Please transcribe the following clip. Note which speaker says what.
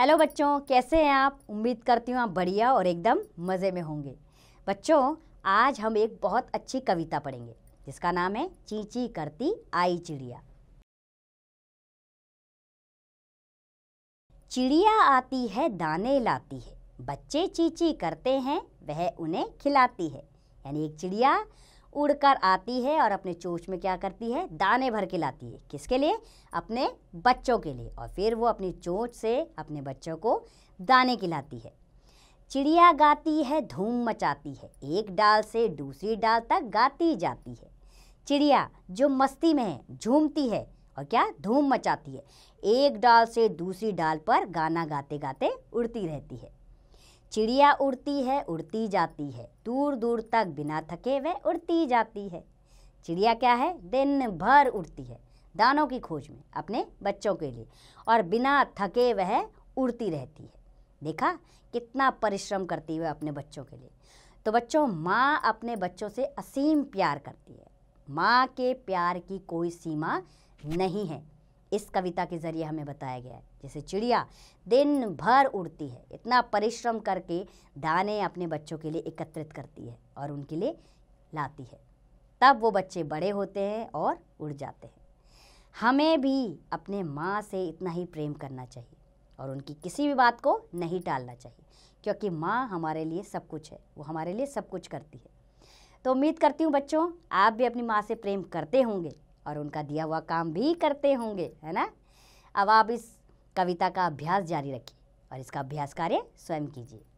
Speaker 1: hello बच्चों कैसे हैं आप उम्मीद करती हूँ आप बढ़िया और एकदम मज़े में होंगे बच्चों आज हम एक बहुत अच्छी कविता पढ़ेंगे जिसका नाम है चींची करती आई चिड़िया चिड़िया आती है दाने लाती है बच्चे चींची करते हैं वह उन्हें खिलाती है यानी एक चिड़िया उड़कर आती है और अपने चोच में क्या करती है दाने भर के लाती है किसके लिए अपने बच्चों के लिए और फिर वो अपनी चोच से अपने बच्चों को दाने खिलाती है चिड़िया गाती है धूम मचाती है एक डाल से दूसरी डाल तक गाती जाती है चिड़िया जो मस्ती में है झूमती है और क्या धूम मचाती है एक डाल से दूसरी डाल पर गाना गाते गाते उड़ती रहती है चिड़िया उड़ती है उड़ती जाती है दूर दूर तक बिना थके वह उड़ती जाती है चिड़िया क्या है दिन भर उड़ती है दानों की खोज में अपने बच्चों के लिए और बिना थके वह उड़ती रहती है देखा कितना परिश्रम करती है अपने बच्चों के लिए तो बच्चों माँ अपने बच्चों से असीम प्यार करती है माँ के प्यार की कोई सीमा नहीं है इस कविता के ज़रिए हमें बताया गया है जैसे चिड़िया दिन भर उड़ती है इतना परिश्रम करके दाने अपने बच्चों के लिए एकत्रित करती है और उनके लिए लाती है तब वो बच्चे बड़े होते हैं और उड़ जाते हैं हमें भी अपने माँ से इतना ही प्रेम करना चाहिए और उनकी किसी भी बात को नहीं टालना चाहिए क्योंकि माँ हमारे लिए सब कुछ है वो हमारे लिए सब कुछ करती है तो उम्मीद करती हूँ बच्चों आप भी अपनी माँ से प्रेम करते होंगे और उनका दिया हुआ काम भी करते होंगे है ना अब आप इस कविता का अभ्यास जारी रखिए और इसका अभ्यास कार्य स्वयं कीजिए